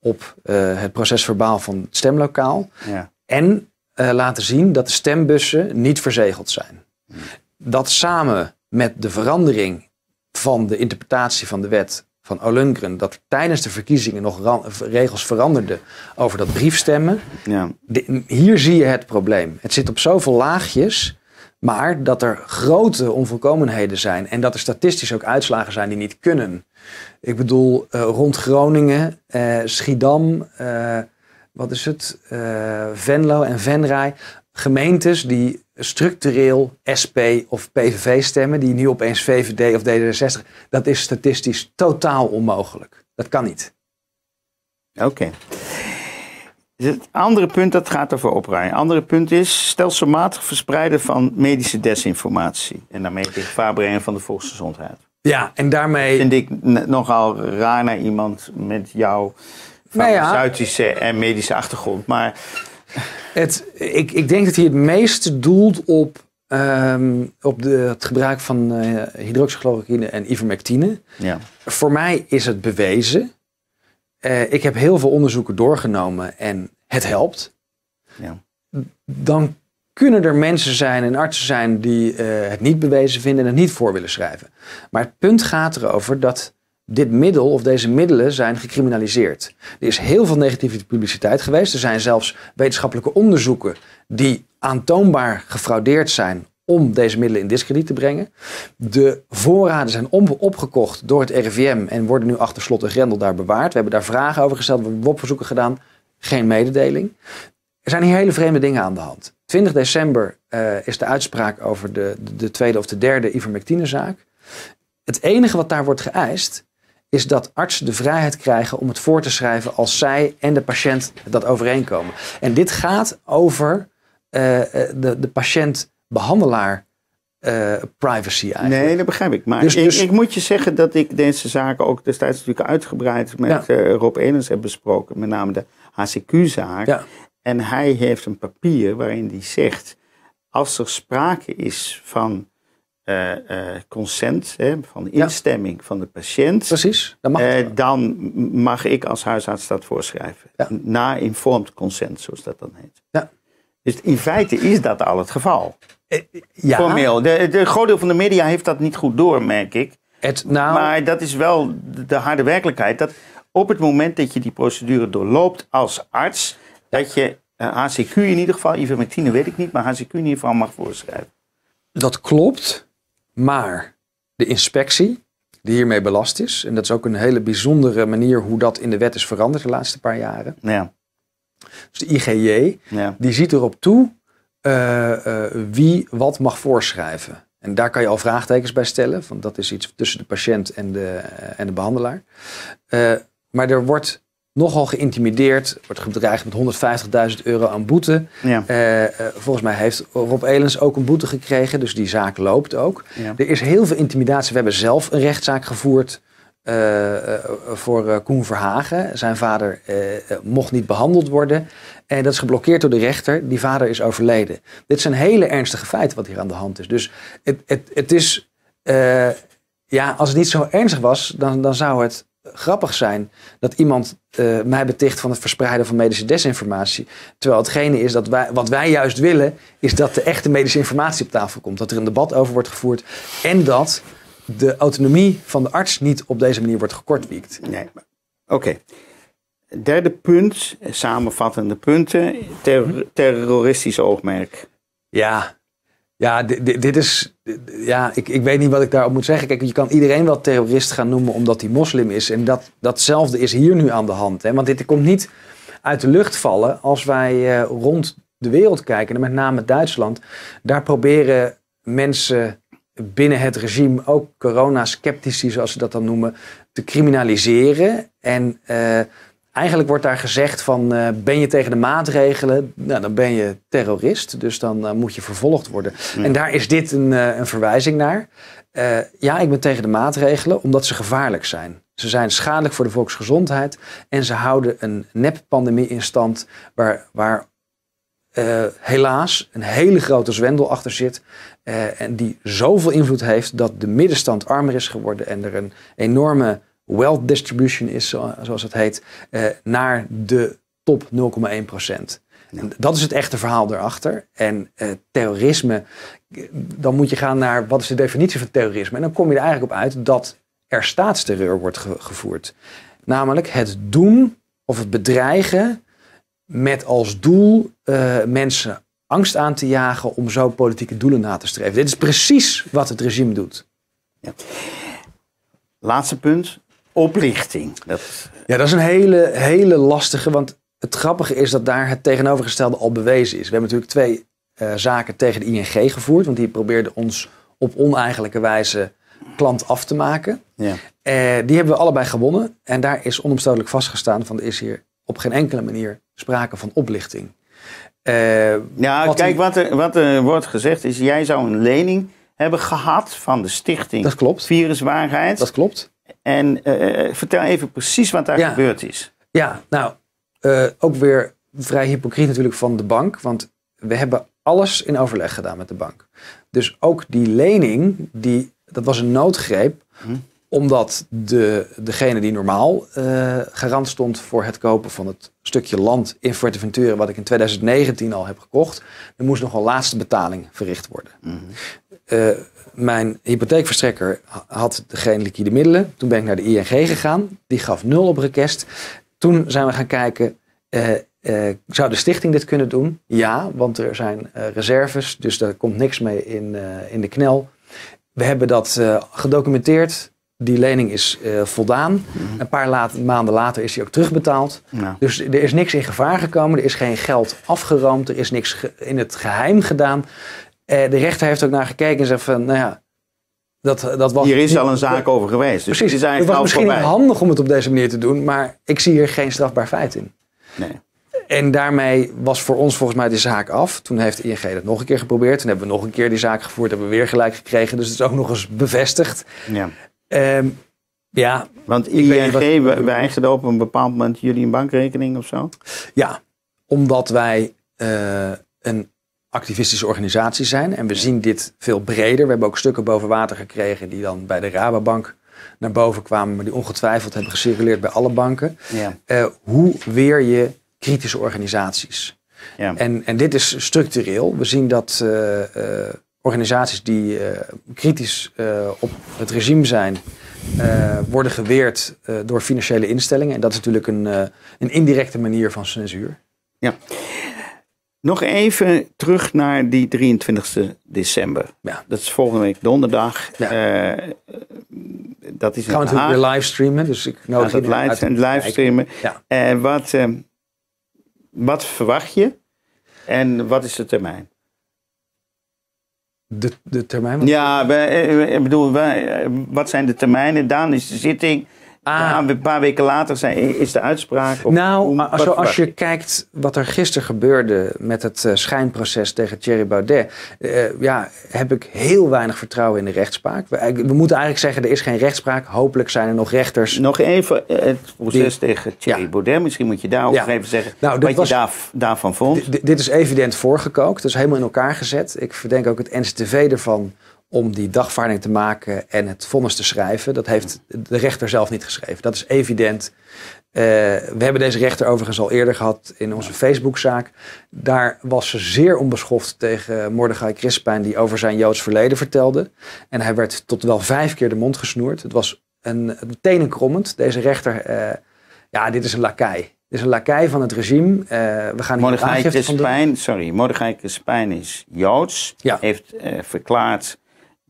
op uh, het procesverbaal van het stemlokaal. Ja. En eh, laten zien dat de stembussen niet verzegeld zijn. Hmm. Dat samen met de verandering van de interpretatie van de wet van Olungren, dat tijdens de verkiezingen nog regels veranderden over dat briefstemmen. Ja. hier zie je het probleem. Het zit op zoveel laagjes. Maar dat er grote onvolkomenheden zijn en dat er statistisch ook uitslagen zijn die niet kunnen. Ik bedoel, eh, rond Groningen, uh, Schiedam, eh, wat is het? Venlo en Venraai. Gemeentes die structureel SP of PVV stemmen, die nu opeens VVD of D66, dat is statistisch totaal onmogelijk. Dat kan niet. Oké. Het andere punt, dat gaat over opruimen. Het andere punt is stelselmatig verspreiden van medische desinformatie. En daarmee gevaar brengen van de volksgezondheid. Ja, en daarmee. Vind ik nogal raar naar iemand met jouw farmaceutische nou en medische achtergrond. Maar. Het, ik, ik denk dat hij het meest doelt op, ehm, op de, het gebruik van uh, hydroxychloroquine en ivermectine. Ja. Voor mij is het bewezen. Eh, ik heb heel veel onderzoeken doorgenomen en het helpt. Ja. Dan kunnen er mensen zijn en artsen zijn die het niet bewezen vinden en het niet voor willen schrijven. Maar het punt gaat erover dat dit middel of deze middelen zijn gecriminaliseerd. Er is heel veel negatieve publiciteit geweest. Er zijn zelfs wetenschappelijke onderzoeken die aantoonbaar gefraudeerd zijn om deze middelen in discrediet te brengen. De voorraden zijn opgekocht door het RIVM en worden nu achter slot en grendel daar bewaard. We hebben daar vragen over gesteld, we hebben wop gedaan. Geen mededeling. Er zijn hier hele vreemde dingen aan de hand. 20 december eh, is de uitspraak over de, de, tweede of de derde ivermectinezaak. Het enige wat daar wordt geëist is dat artsen de vrijheid krijgen om het voor te schrijven als zij en de patiënt dat overeenkomen. En dit gaat over eh, eh, de, de patiënt-behandelaar. privacy eigenlijk. Nee, dat begrijp ik. Maar dus- ik, dus- ik, moet je zeggen dat ik deze zaken ook destijds natuurlijk uitgebreid met ja. Rob Enens heb besproken. Met name de HCQ-zaak. Ja. En hij heeft een papier waarin hij zegt, als er sprake is van uh, consent, hè, van instemming van de patiënt. Precies, dan mag, eh, dan mag ik als huisarts dat voorschrijven. Ja. Na informed consent, zoals dat dan heet. Ja. Dus in feite is dat al het geval. ja. Formeel. De, de groot deel van de media heeft dat niet goed door, merk ik. Het, nou- Maar dat is wel de harde werkelijkheid. Dat op het moment dat je die procedure doorloopt als arts dat je ACQ eh, in ieder geval, ivermectine weet ik niet, maar HCQ in ieder geval mag voorschrijven. Dat klopt, maar de inspectie die hiermee belast is, en dat is ook een hele bijzondere manier hoe dat in de wet is veranderd de laatste paar jaren. Ja. Dus de IGJ, die ziet erop toe eh, eh, wie wat mag voorschrijven. En daar kan je al vraagtekens bij stellen, want dat is iets tussen de patiënt en de, en de behandelaar. maar er wordt nogal geïntimideerd. Wordt gedreigd met 150.000 euro aan boete. Eh, eh, volgens mij heeft Rob Elens ook een boete gekregen. Dus die zaak loopt ook. Er is heel veel intimidatie. We hebben zelf een rechtszaak gevoerd eh, voor Koen Verhagen. Zijn vader mocht niet behandeld worden. En dat is geblokkeerd door de rechter. Die vader is overleden. Dit zijn hele ernstige feiten wat hier aan de hand is. Dus het, het, het is... ja, als het niet zo ernstig was, dan, dan zou het grappig zijn dat iemand eh, mij beticht van het verspreiden van medische desinformatie. Terwijl hetgene is dat wij, wat wij juist willen, is dat de echte medische informatie op tafel komt. Dat er een debat over wordt gevoerd en dat de autonomie van de arts niet op deze manier wordt gekortwiekt. Nee, oké. Derde punt, samenvattende punten, ter terroristisch oogmerk. Ja, ja, dit, dit is. Ja, ik, ik weet niet wat ik daarop moet zeggen. Kijk, je kan iedereen wel terrorist gaan noemen omdat hij moslim is. En dat, datzelfde is hier nu aan de hand. Hè? Want dit komt niet uit de lucht vallen als wij eh, rond de wereld kijken, en met name Duitsland. Daar proberen mensen binnen het regime, ook corona-sceptici zoals ze dat dan noemen, te criminaliseren. En. Eh, Eigenlijk wordt daar gezegd van eh, ben je tegen de maatregelen, nou, dan ben je terrorist, dus dan eh, moet je vervolgd worden. En daar is dit een, eh, een verwijzing naar. ja, ik ben tegen de maatregelen omdat ze gevaarlijk zijn. Ze zijn schadelijk voor de volksgezondheid en ze houden een nep-pandemie in stand waar, waar helaas een hele grote zwendel achter zit en die zoveel invloed heeft dat de middenstand armer is geworden en er een enorme wealth distribution is, zoals het heet, eh, naar de top 0,1 procent. dat is het echte verhaal daarachter. En eh, terrorisme, dan moet je gaan naar wat is de definitie van terrorisme. En dan kom je er eigenlijk op uit dat er staatsterreur wordt gevoerd. Namelijk het doen of het bedreigen met als doel eh, mensen angst aan te jagen om zo politieke doelen na te streven. Dit is precies wat het regime doet. Ja. Laatste punt oplichting. Ja, dat is een hele, hele lastige. Want het grappige is dat daar het tegenovergestelde al bewezen is. We hebben natuurlijk twee eh, zaken tegen de ING gevoerd. Want die probeerde ons op oneigenlijke wijze klant af te maken. Ja. Eh, die hebben we allebei gewonnen. En daar is onomstotelijk vastgestaan van er is hier op geen enkele manier sprake van oplichting. Uh, ja, kijk, wat, er, wat er wordt gezegd is, jij zou een lening hebben gehad van de stichting. Dat klopt. Viruswaarheid. Dat klopt. En eh, vertel even precies wat daar gebeurd is. Ja, nou, eh, ook weer vrij hypocriet natuurlijk van de bank. Want we hebben alles in overleg gedaan met de bank. Dus ook die lening, die, dat was een noodgreep. Hm. Omdat de, degene die normaal uh, garant stond voor het kopen van het stukje land in Fuerteventura, wat ik in 2019 al heb gekocht, er moest nog een laatste betaling verricht worden. Hm mijn hypotheekverstrekker had geen liquide middelen. Toen ben ik naar de ING gegaan. Die gaf nul op request. Toen zijn we gaan kijken, eh, eh, zou de stichting dit kunnen doen? Ja, want er zijn eh, reserves, dus daar komt niks mee in, in de knel. We hebben dat gedocumenteerd. Die lening is voldaan. Mhm. Een paar maanden later is die ook terugbetaald. Dus er is niks in gevaar gekomen. Er is geen geld afgeramd. Er is niks in het geheim gedaan. Eh, de rechter heeft ook naar gekeken en zegt van, nou ja, dat, eh, dat was... Hier is al een zaak over geweest. Dus precies. Het is eigenlijk het was misschien handig om het op deze manier te doen, maar ik zie hier geen strafbaar feit in. Nee. En daarmee was voor ons volgens mij de zaak af. Toen heeft ING dat nog een keer geprobeerd. Toen hebben we nog een keer die zaak gevoerd. Hebben we weer gelijk gekregen. Dus het is ook nog eens bevestigd. Ja. Um, ja. Want ING weigerde op een bepaald moment jullie een bankrekening of zo? Ja, omdat wij eh, een activistische organisaties zijn. En we zien dit veel breder. We hebben ook stukken boven water gekregen die dan bij de Rabobank naar boven kwamen, maar die ongetwijfeld hebben gecirculeerd bij alle banken. Ja. Eh, hoe weer je kritische organisaties? Ja. En, en dit is structureel. We zien dat eh, eh, organisaties die kritisch op het regime zijn, worden geweerd door financiële instellingen. En dat is natuurlijk een, een indirecte manier van censuur. Ja. Nog even terug naar die 23 december. Ja. Dat is volgende week donderdag. Ja. Eh, dat is Gaan we natuurlijk weer livestreamen. Dus ik nodig het live, en livestreamen. Ja. Uh, wat, uh, wat verwacht je? En wat is de termijn? De, de termijn? Ja, ik bedoel, wat zijn de termijnen? Daan is de zitting. Ah. een paar weken later zijn, is de uitspraak. Of, nou, als, als je kijkt wat er gisteren gebeurde met het eh, schijnproces tegen Thierry Baudet, eh, ja, heb ik heel weinig vertrouwen in de rechtspraak. We, eh, we, moeten eigenlijk zeggen, er is geen rechtspraak. Hopelijk zijn er nog rechters. Nog even het proces tegen Thierry Baudet. Misschien moet je ook ja. even zeggen nou, wat je daar, daarvan vond. Dit is evident voorgekookt. Dat is helemaal in elkaar gezet. Ik verdenk ook het NCTV ervan om die dagvaarding te maken en het vonnis te schrijven. Dat heeft de rechter zelf niet geschreven. Dat is evident. Eh, we hebben deze rechter overigens al eerder gehad in onze Facebookzaak. Daar was ze zeer onbeschoft tegen Mordechai Crispijn, die over zijn Joods verleden vertelde. En hij werd tot wel vijf keer de mond gesnoerd. Het was een, meteen Deze rechter, eh, ja, dit is een lakai. Dit is een lakai van het regime. Eh, we gaan Mordechai Crispijn, de... sorry, Mordechai Crispijn is Joods. Heeft verklaard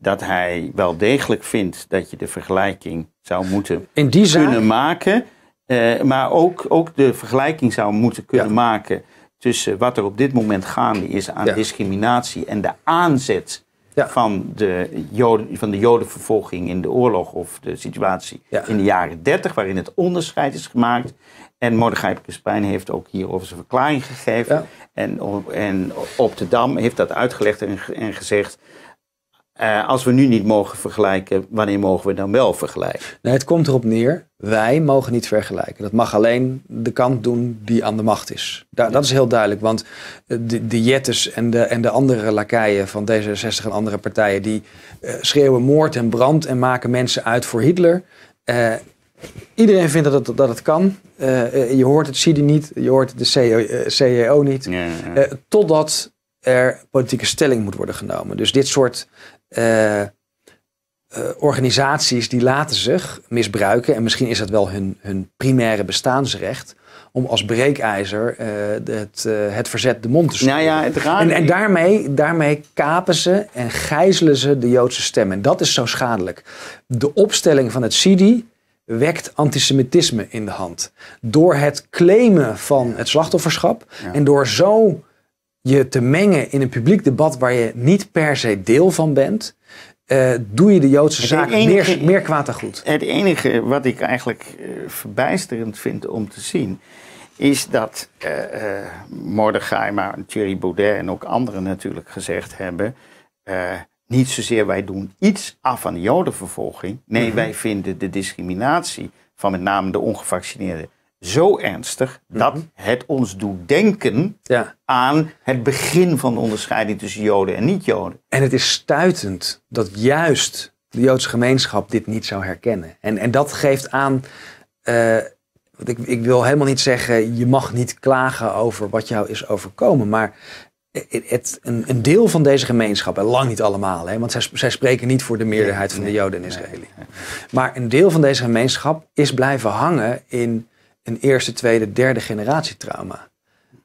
dat hij wel degelijk vindt dat je de vergelijking zou moeten kunnen maken. Eh, maar ook, ook de vergelijking zou moeten kunnen maken tussen wat er op dit moment gaande is aan discriminatie en de aanzet van, de joden, van de jodenvervolging in de oorlog of de situatie in de jaren 30, waarin het onderscheid is gemaakt. En Mordechai Pespijn heeft ook hierover zijn verklaring gegeven. En, en op de Dam heeft dat uitgelegd en, en gezegd eh, als we nu niet mogen vergelijken, wanneer mogen we dan wel vergelijken? het komt erop neer, wij mogen niet vergelijken. Dat mag alleen de kant doen die aan de macht is. Dat is heel duidelijk, want eh, de, de jettes en de, en de andere lakaien van D66 en andere partijen... die eh, schreeuwen moord en brand en maken mensen uit voor Hitler... iedereen vindt dat het, dat het kan. je hoort het CIDI niet, je hoort de CEO, e niet. totdat er politieke stelling moet worden genomen. Dus dit soort eh, eh, organisaties die laten zich misbruiken, en misschien is dat wel hun, hun primaire bestaansrecht, om als breekijzer eh, het, het verzet de mond te nou stoppen. En, en daarmee, daarmee kapen ze en gijzelen ze de Joodse stem. En dat is zo schadelijk. De opstelling van het Sidi wekt antisemitisme in de hand. Door het claimen van het slachtofferschap en door zo je te mengen in een publiek debat waar je niet per se deel van bent, eh, doe je de Joodse zaak meer, kwaad dan goed. Het enige wat ik eigenlijk eh, verbijsterend vind om te zien, is dat uh, Mordechai, maar Thierry Baudet en ook anderen natuurlijk gezegd hebben. niet zozeer wij doen iets af aan de jodenvervolging. Nee, mhm. wij vinden de discriminatie van met name de ongevaccineerden zo ernstig dat mhm. het ons doet denken ja. aan het begin van de onderscheiding tussen Joden en niet-Joden. En het is stuitend dat juist de Joodse gemeenschap dit niet zou herkennen. En, en dat geeft aan. Uh, ik, ik wil helemaal niet zeggen, je mag niet klagen over wat jou is overkomen. Maar het, een, een, deel van deze gemeenschap, en lang niet allemaal, hè, want zij, zij spreken niet voor de meerderheid van de Joden en Israëliërs. Maar een deel van deze gemeenschap is blijven hangen in een eerste, tweede, derde generatie trauma.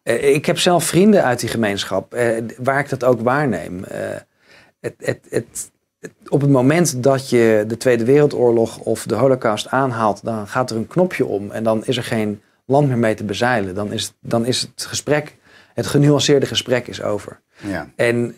Eh, ik heb zelf vrienden uit die gemeenschap eh, waar ik dat ook waarneem. Eh, het, het, het, op het moment dat je de Tweede Wereldoorlog of de Holocaust aanhaalt, dan gaat er een knopje om en dan is er geen land meer mee te bezeilen. Dan is, dan is het gesprek, het genuanceerde gesprek is over. Ja. En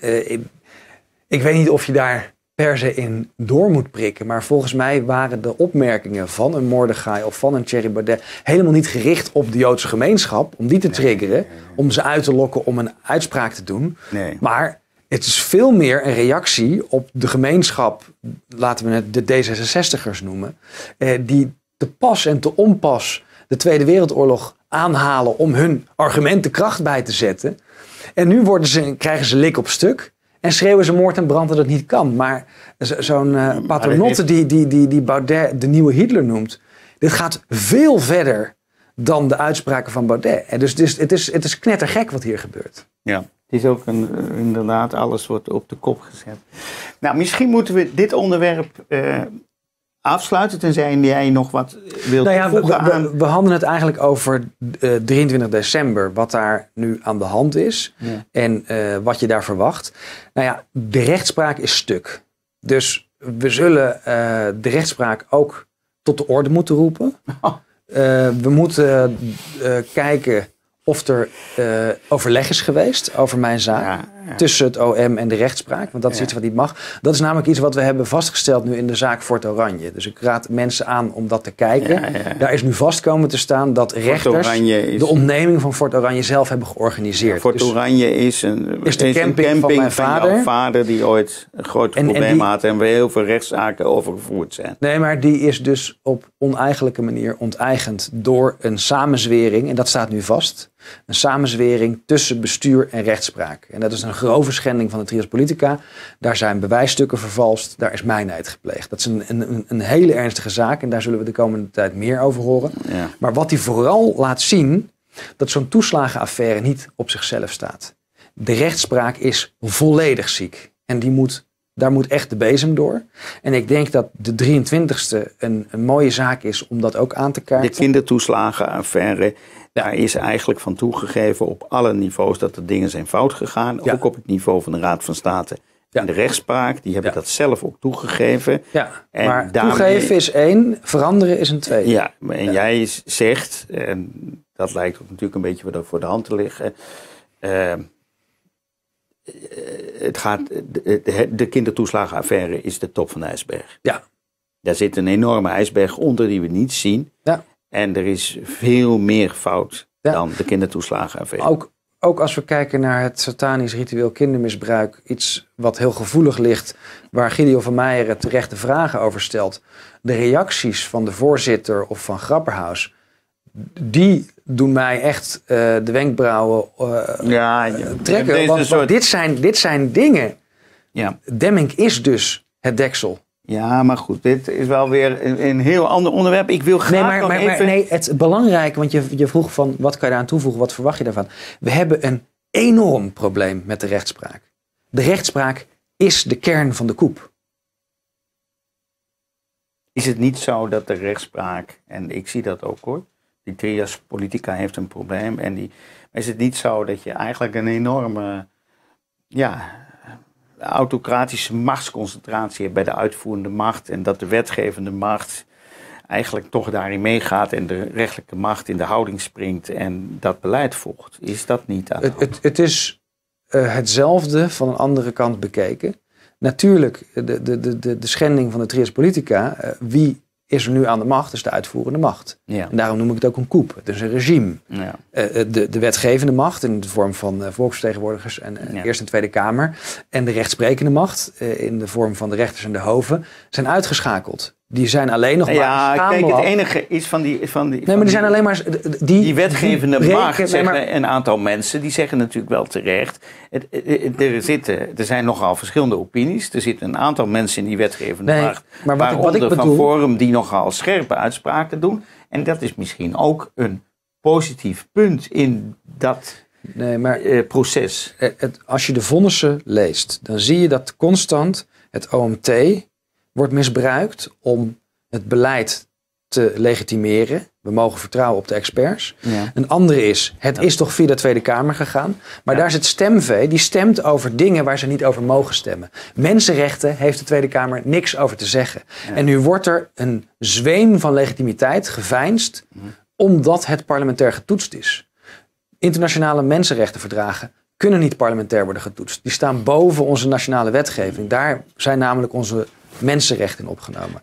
ik weet niet of je daar per se in door moet prikken. Maar volgens mij waren de opmerkingen van een Mordegai of van een Thierry Baudet helemaal niet gericht op de Joodse gemeenschap, om die te triggeren, om ze uit te lokken om een uitspraak te doen. Maar het is veel meer een reactie op de gemeenschap, laten we het de D66ers noemen, eh, die te pas en te onpas de Tweede Wereldoorlog aanhalen om hun argumenten kracht bij te zetten. En nu worden ze, krijgen ze lik op stuk. En schreeuwen ze moord en brand dat het niet kan. Maar zo'n uh, eh, paternotte die, die, die, die Baudet de nieuwe Hitler noemt. Dit gaat veel verder dan de uitspraken van Baudet. En dus het is, het, is, het is knettergek wat hier gebeurt. Ja. Het is ook een, eh, inderdaad, alles wordt op de kop gezet. Nou, misschien moeten we dit onderwerp eh, afsluiten, tenzij jij nog wat wilt nou ja, voegen we, aan... We, hadden het eigenlijk over 23 eh, december, wat daar nu aan de hand is en eh, wat je daar verwacht. Nou ja, de rechtspraak is stuk. Dus we zullen eh, de rechtspraak ook tot de orde moeten roepen. Oh. we moeten kijken of er overleg is geweest over mijn zaak. Ja tussen het OM en de rechtspraak. Want dat is iets wat niet mag. Dat is namelijk iets wat we hebben vastgesteld nu in de zaak Fort Oranje. Dus ik raad mensen aan om dat te kijken. Daar is nu vast komen te staan dat rechters de ontneming van Fort Oranje zelf hebben georganiseerd. Fort dus Oranje is een, is de camping, van mijn vader. vader die ooit een groot probleem had en waar heel veel rechtszaken over gevoerd zijn. Nee, maar die is dus op oneigenlijke manier onteigend door een samenzwering. En dat staat nu vast een samenzwering tussen bestuur en rechtspraak. En dat is een grove schending van de trias politica. Daar zijn bewijsstukken vervalst, daar is mijnheid gepleegd. Dat is een, een, een hele ernstige zaak en daar zullen we de komende tijd meer over horen. Maar wat die vooral laat zien, dat zo'n toeslagenaffaire niet op zichzelf staat. De rechtspraak is volledig ziek en die moet daar moet echt de bezem door. En ik denk dat de 23 e een, een mooie zaak is om dat ook aan te kaarten. De kindertoeslagenaffaire, daar is eigenlijk van toegegeven op alle niveaus dat er dingen zijn fout gegaan. Ook op het niveau van de Raad van State. En de rechtspraak, die hebben dat zelf ook toegegeven. Ja, en toegeven is één, veranderen is een twee. Ja, en jij zegt, en dat lijkt ook natuurlijk een beetje voor de hand te liggen... Ehm, eh, het gaat, de, de kindertoeslagenaffaire is de top van de ijsberg. Ja. Daar zit een enorme ijsberg onder die we niet zien. Ja. En er is veel meer fout dan de kindertoeslagen. Ook, ook als we kijken naar het satanisch ritueel kindermisbruik, iets wat heel gevoelig ligt, waar Gideon van Meijeren terecht de vragen over stelt. De reacties van de voorzitter of van Grapperhaus, die doen mij echt eh, de wenkbrauwen eh, ja, trekken. Want, dit, zijn, dit zijn dingen. Ja. Demming is dus het deksel. Ja, maar goed, dit is wel weer een, heel ander onderwerp. Ik wil graag nee, maar, even... Nee, het belangrijke, want je, je vroeg van wat kan je aan toevoegen, wat verwacht je daarvan? We hebben een enorm probleem met de rechtspraak. De rechtspraak is de kern van de koep. Is het niet zo dat de rechtspraak, en ik zie dat ook hoor, die trias politica heeft een probleem. En die, is het niet zo dat je eigenlijk een enorme ja, autocratische machtsconcentratie bij de uitvoerende macht en dat de wetgevende macht eigenlijk toch daarin meegaat en de rechtelijke macht in de houding springt en dat beleid volgt. Is dat niet aan? Het, het, het, is eh, hetzelfde van een andere kant bekeken. Natuurlijk, de, de, de, de schending van de trias politica, eh, wie is er nu aan de macht, is de uitvoerende macht. Ja. En daarom noem ik het ook een koep. Het is een regime. Ja. Eh, eh, de, de wetgevende macht in de vorm van eh, volksvertegenwoordigers en Eerste en Tweede Kamer. En de rechtsprekende macht in de vorm van de rechters en de hoven zijn uitgeschakeld. Die zijn alleen nog maar. Ja, kijk, het enige is van die. Van die nee, maar die zijn alleen maar. Die, die wetgevende macht. Reken, zeggen maar, een aantal mensen die zeggen natuurlijk wel terecht. er, zitten, er zijn nogal verschillende opinies. Er zitten een aantal mensen in die wetgevende macht. Maar wat, ik, wat ik bedoel, van Forum die nogal scherpe uitspraken doen. En dat is misschien ook een positief punt in dat nee, maar, eh, proces. Eh, het, als je de vonnissen leest, dan zie je dat constant het OMT wordt misbruikt om het beleid te legitimeren. We mogen vertrouwen op de experts. Een andere is, het is toch via de Tweede Kamer gegaan. Maar daar zit stemvee, die stemt over dingen waar ze niet over mogen stemmen. Mensenrechten heeft de Tweede Kamer niks over te zeggen. En nu wordt er een zweem van legitimiteit geveinst, mhm. omdat het parlementair getoetst is. Internationale mensenrechtenverdragen kunnen niet parlementair worden getoetst. Die staan boven onze nationale wetgeving. Daar zijn namelijk onze mensenrechten opgenomen.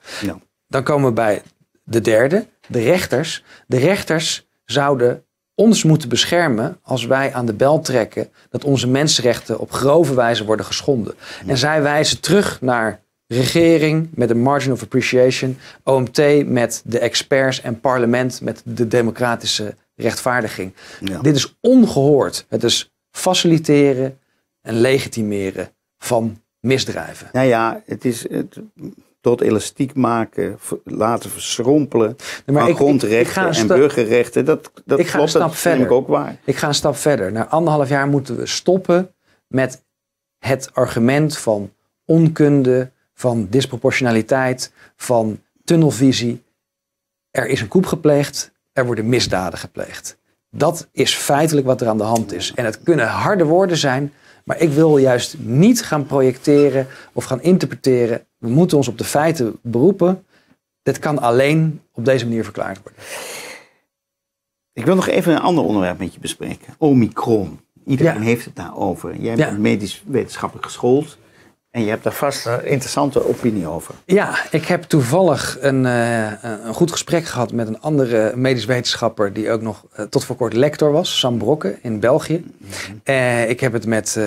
Dan komen we bij de derde, de rechters. De rechters zouden ons moeten beschermen als wij aan de bel trekken dat onze mensenrechten op grove wijze worden geschonden. En zij wijzen terug naar regering met een margin of appreciation, OMT met de experts en parlement met de democratische rechtvaardiging. Dit is ongehoord. Het is faciliteren en legitimeren van misdrijven? Nou ja, het is het, tot elastiek maken, laten verschrompelen nee, maar grondrechten en burgerrechten. Dat, dat ik klopt, een stap verder. ook waar. Ik ga een stap verder. Na anderhalf jaar moeten we stoppen met het argument van onkunde, van disproportionaliteit, van tunnelvisie. Er is een koep gepleegd, er worden misdaden gepleegd. Dat is feitelijk wat er aan de hand is. En het kunnen harde woorden zijn, maar ik wil juist niet gaan projecteren of gaan interpreteren. We moeten ons op de feiten beroepen. Dit kan alleen op deze manier verklaard worden. Ik wil nog even een ander onderwerp met je bespreken. Omicron. Iedereen heeft het daarover. Jij bent medisch wetenschappelijk geschoold. En je hebt daar vast een eh, interessante opinie over. Ja, ik heb toevallig een, eh, een goed gesprek gehad met een andere medisch wetenschapper. die ook nog eh, tot voor kort lector was, Sam Brokke in België. Mm ik heb het met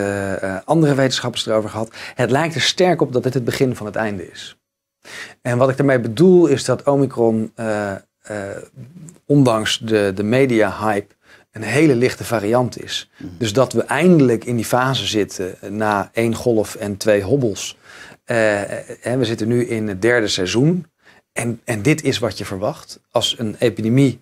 andere wetenschappers erover gehad. Het lijkt er sterk op dat dit het begin van het einde is. En wat ik daarmee bedoel is dat Omicron, ondanks de, de media-hype een hele lichte variant is. Mhm. Dus dat we eindelijk in die fase zitten eh, na één golf en twee hobbels. en eh, eh, we zitten nu in het derde seizoen. En, en dit is wat je verwacht. Als een epidemie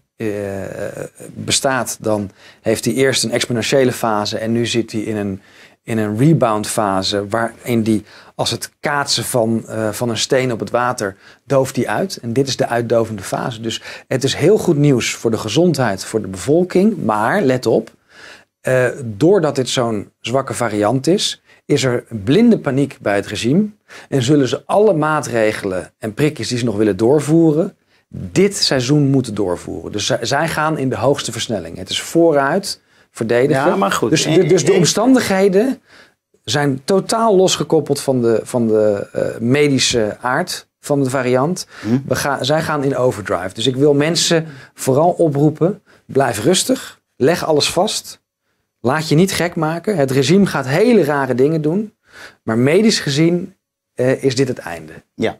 bestaat, dan heeft hij eerst een exponentiële fase en nu zit hij in een, in een reboundfase, waarin die als het kaatsen van, eh, van een steen op het water dooft die uit. En dit is de uitdovende fase. Dus het is heel goed nieuws voor de gezondheid, voor de bevolking. Maar let op, eh, doordat dit zo'n zwakke variant is, is er blinde paniek bij het regime. En zullen ze alle maatregelen en prikjes die ze nog willen doorvoeren, dit seizoen moeten doorvoeren. Dus zij gaan in de hoogste versnelling. Het is vooruit ja, maar goed. Dus, dus de omstandigheden zijn totaal losgekoppeld van de, van de eh, medische aard van de variant. Hm. We gaan, zij gaan in overdrive. Dus ik wil mensen vooral oproepen: blijf rustig, leg alles vast. Laat je niet gek maken. Het regime gaat hele rare dingen doen. Maar medisch gezien eh, is dit het einde. Ja,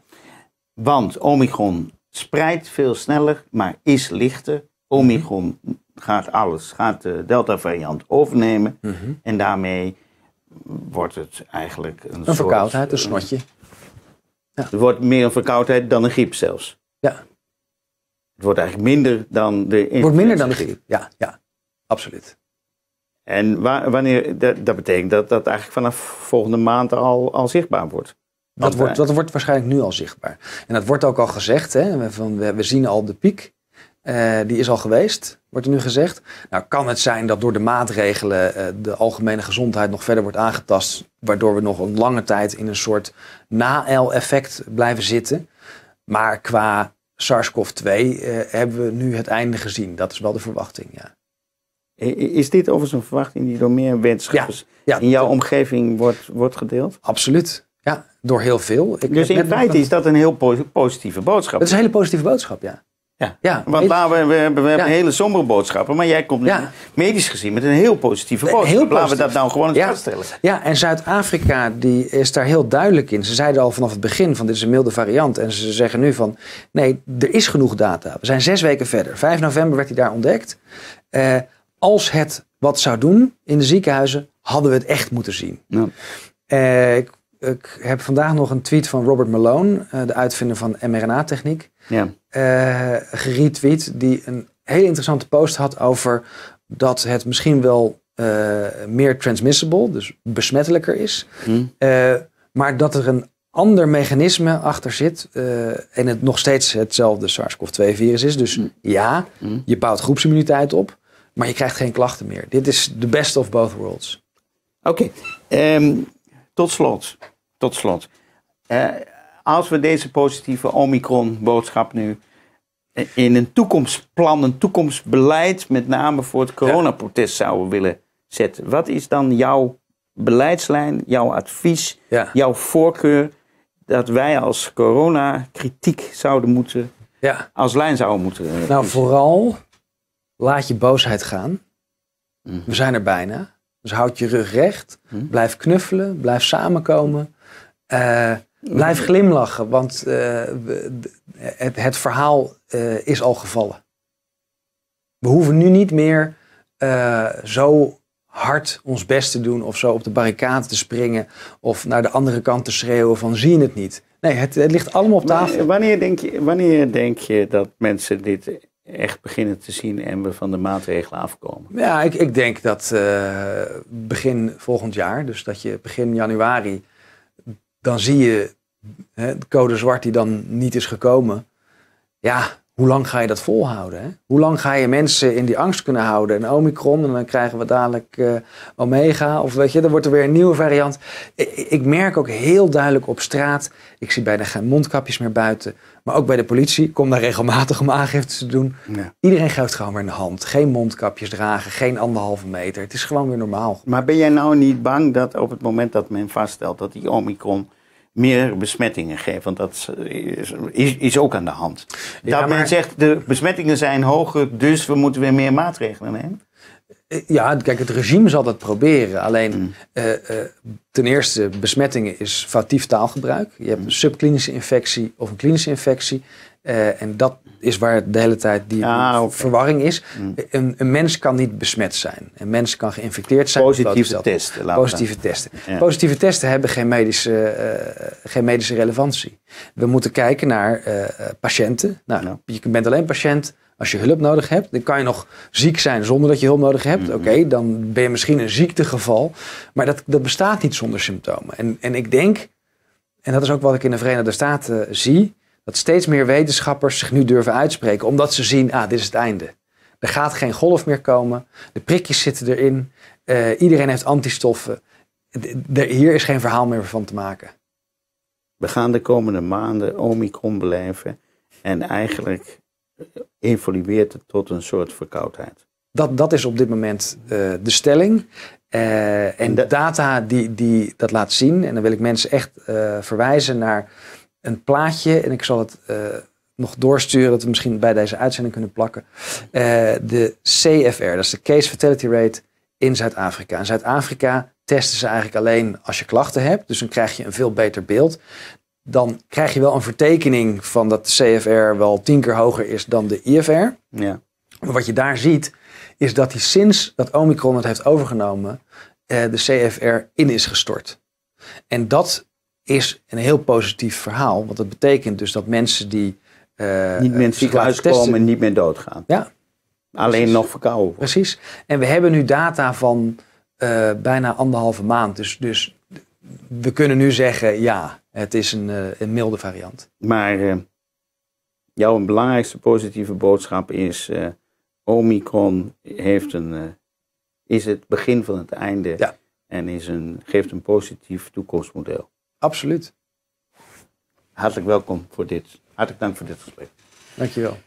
want Omicron spreidt veel sneller, maar is lichter. Omicron gaat alles, gaat de Delta-variant overnemen. Mhm. En daarmee wordt het eigenlijk een, een verkoudheid, een eh, snotje. Ja. Het wordt meer een verkoudheid dan een griep zelfs. Ja. Het wordt eigenlijk minder dan de Het wordt minder dan de griep, ja, ja. Absoluut. En wanneer, dat, betekent dat dat eigenlijk vanaf volgende maand al, al zichtbaar wordt. Dat, wordt, eh, dat wordt waarschijnlijk nu al zichtbaar. En dat wordt ook al gezegd, hè? Van, we, zien al de piek. Eh, die is al geweest wordt er nu gezegd. Nou, kan het zijn dat door de maatregelen eh, de algemene gezondheid nog verder wordt aangetast, waardoor we nog een lange tijd in een soort na-L-effect blijven zitten. Maar qua SARS-CoV-2 eh, hebben we nu het einde gezien. Dat is wel de verwachting, ja. Is dit overigens een verwachting die door meer wetenschappers in jouw omgeving wordt, wordt gedeeld? Absoluut. Ja, door heel veel. dus in feite is dat een heel positieve boodschap. Het is een hele positieve boodschap, ja. Ja. ja. Want laten we, we, hebben, hele sombere boodschappen, maar jij komt ja. medisch gezien met een heel positieve boodschap. Laten we dat nou gewoon eens vaststellen. Ja, en Zuid-Afrika die is daar heel duidelijk in. Ze zeiden al vanaf het begin van dit is een milde variant. En ze zeggen nu van nee, er is genoeg data. We zijn zes weken verder. 5 november werd hij daar ontdekt. Eh, als het wat zou doen in de ziekenhuizen, hadden we het echt moeten zien. Eh, ik heb vandaag nog een tweet van Robert Malone, eh, de uitvinder van mRNA-techniek, ja. Eh, geretweet, die een hele interessante post had over dat het misschien wel eh, meer transmissible, dus besmettelijker is, hmm. maar dat er een ander mechanisme achter zit en het nog steeds hetzelfde SARS-CoV-2-virus is. Dus hmm. ja, hmm. je bouwt groepsimmuniteit op, maar je krijgt geen klachten meer. Dit is the best of both worlds. Oké, ehm, tot slot tot slot. Eh, als we deze positieve Omicron-boodschap nu in een toekomstplan, een toekomstbeleid, met name voor het coronaprotest, zouden willen zetten, wat is dan jouw beleidslijn, jouw advies, jouw voorkeur dat wij als coronacritiek zouden moeten, ja. als lijn zouden moeten? Eh, nou, vooral laat je boosheid gaan. Mhm. We zijn er bijna. Dus houd je rug recht. Mhm. Blijf knuffelen. Blijf samenkomen. Eh, blijf glimlachen, want eh, het, het, verhaal eh, is al gevallen. We hoeven nu niet meer zo hard ons best te doen of zo op de barricade te springen of naar de andere kant te schreeuwen van je het niet. Nee, het, ligt allemaal op tafel. Wanneer denk, je, wanneer denk je dat mensen dit echt beginnen te zien en we van de maatregelen afkomen? Ja, ik, ik denk dat begin volgend jaar, dus dat je begin januari dan zie je hè, de code zwart die dan niet is gekomen. Ja, hoe lang ga je dat volhouden? Hè? Hoe lang ga je mensen in die angst kunnen houden? een Omicron, en dan krijgen we dadelijk eh, Omega, of weet je, dan wordt er weer een nieuwe variant. Ik, ik merk ook heel duidelijk op straat, ik zie bijna geen mondkapjes meer buiten. Maar ook bij de politie. Kom daar regelmatig om aangiftes te doen. Iedereen geeft gewoon weer een hand. Geen mondkapjes dragen, geen anderhalve meter. Het is gewoon weer normaal. Maar ben jij nou niet bang dat op het moment dat men vaststelt dat die Omicron meer besmettingen geeft? Want dat is, is, ook aan de hand. dat men zegt de besmettingen zijn hoger, dus we moeten weer meer maatregelen nemen. Eh, ja, kijk, het regime zal dat proberen. Alleen, mm. eh, eh, ten eerste, besmettingen is foutief taalgebruik. Je hebt mm. een subklinische infectie of een klinische infectie. en dat is waar de hele tijd die verwarring is. Mm. Een, een, mens kan niet besmet zijn. Een mens kan geïnfecteerd zijn. Positieve testen. Positieve testen. Positieve testen hebben geen medische, geen medische relevantie. We moeten kijken naar patiënten. Nou, je bent alleen patiënt als je hulp nodig hebt, dan kan je nog ziek zijn zonder dat je hulp nodig hebt. Mm-hmm. Oké, dan ben je misschien een ziektegeval. Maar dat, dat bestaat niet zonder symptomen. En, en ik denk, en dat is ook wat ik in de Verenigde Staten eh, zie, dat steeds meer wetenschappers zich nu durven uitspreken, omdat ze zien, ah, dit is het einde. Er gaat geen golf meer komen, de prikjes zitten erin, eh, iedereen heeft antistoffen. hier is geen verhaal meer van te maken. We gaan de komende maanden Omicron beleven en eigenlijk evolueert het tot een soort verkoudheid. Dat, dat is op dit moment eh, de stelling. Eh, en de data die, die dat laat zien, en dan wil ik mensen echt eh, verwijzen naar een plaatje, en ik zal het nog doorsturen, dat we misschien bij deze uitzending kunnen plakken. de CFR, dat is de Case Fatality Rate in Zuid-Afrika. In Zuid-Afrika testen ze eigenlijk alleen als je klachten hebt, dus dan krijg je een veel beter beeld dan krijg je wel een vertekening van dat de CFR wel tien keer hoger is dan de IFR. Ja. Maar wat je daar ziet, is dat hij sinds dat Omicron het heeft overgenomen, eh, de CFR in is gestort. En dat is een heel positief verhaal, want dat betekent dus dat mensen die. Eh, niet meer in komen en niet meer doodgaan. Ja. Alleen nog verkouden. Precies. En we hebben nu data van eh, bijna anderhalve maand. Dus, dus we kunnen nu zeggen, ja, het is een, eh, een milde variant. Maar eh, jouw belangrijkste positieve boodschap is, uh, Omicron heeft een, is het begin van het einde ja. en is een, geeft een positief toekomstmodel. Absoluut. Hartelijk welkom voor dit. Hartelijk dank voor dit gesprek. Dankjewel.